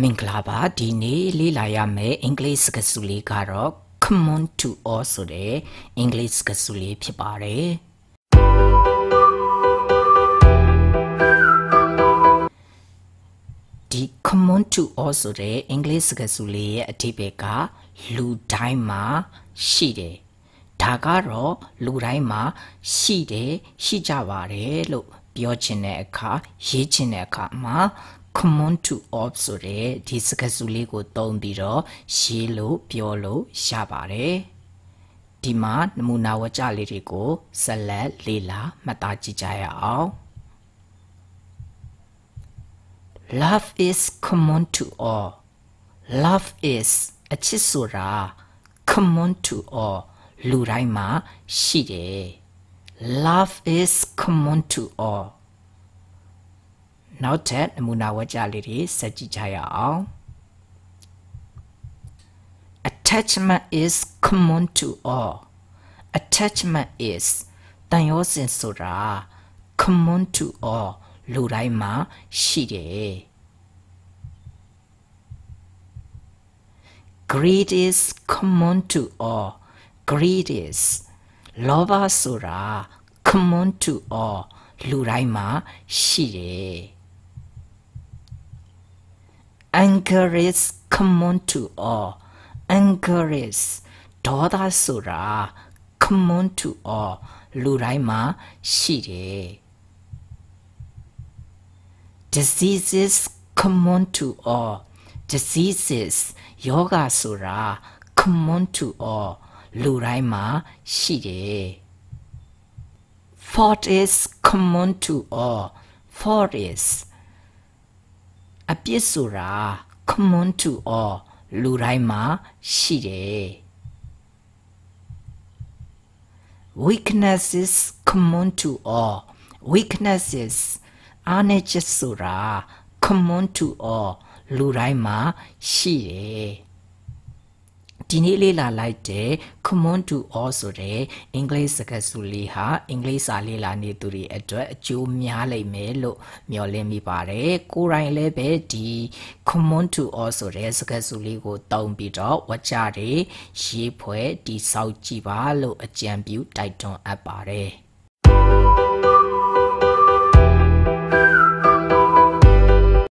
မင်္ဂလာပါဒီနေ့လေ့လာရမယ့်အင်္ဂလိပ်စကားစုလေးကတော့ come on to all ဆိုတဲ့အင်္ဂလိပ်စကားစုလေးဖြစ်ပါတယ်ဒီ come on to all ဆိုတဲ့အင်္ဂလိပ်စကားစုလေးရဲ့အဓိပ္ပာယ်ကလူတိုင်းမှာရှိတယ်ဒါကတော့လူတိုင်းမှာရှိတယ်ရှိကြပါတယ်လို့ပြောချင်တဲ့အခါရေးချင်တဲ့အခါမှာ common to of ဆိုတဲ့ဒီစကားစုလေးကိုသုံးပြီးတော့ရေးလို့ပြောလို့ရပါတယ်ဒီမှာနမူနာဝကျလေးတွေကိုဆက်လက်လေ့လာမှတ်သားကြည့်ကြရအောင် Love is common to all Love is အချစ်ဆိုတာ common to all လူတိုင်းမှာရှိတယ် Love is common to all Now that Namuna Wajaliri Sajijaya Attachment is common to all. Attachment is Tanyosin Sura common to all. Luraima Shire. Greed is common to all. Greed is Lova Sura common to all. Luraima Shire. Anger is common to all. Uh, Anger is sura common to uh, all လူတိုင်းမှာရှိတယ် Diseases common to all uh, diseases sura common to all shire. Fault is common to all. Fault is အပြစ်ဆိုတာ common to oh, all လူတိုင်းမှာရှိတယ် weaknesses common to all oh, weaknesses အားနည်းချက်ဆိုတာ common to oh, all လူတိုင်းမှာရှိတယ်ဒီနေ့လေ့လာလိုက်တဲ့ come on to all ဆိုတဲ့အင်္ဂလိပ်စကားစုလေးဟာအင်္ဂလိပ်စာလေ့လာနေသူတွေအတွက်အကျိုးများလိမ့်မယ်လို့မျှော်လင့်မိပါတယ်ကိုယ်တိုင်လည်းပဲဒီ come on to all ဆိုတဲ့စကားစုလေးကိုတုံးပြီးတော့ဝါကြတွေရေးဖွဲ့တိဆောက်ကြည့်ပါလို့အကြံပြုတိုက်တွန်းအပ်ပါတယ်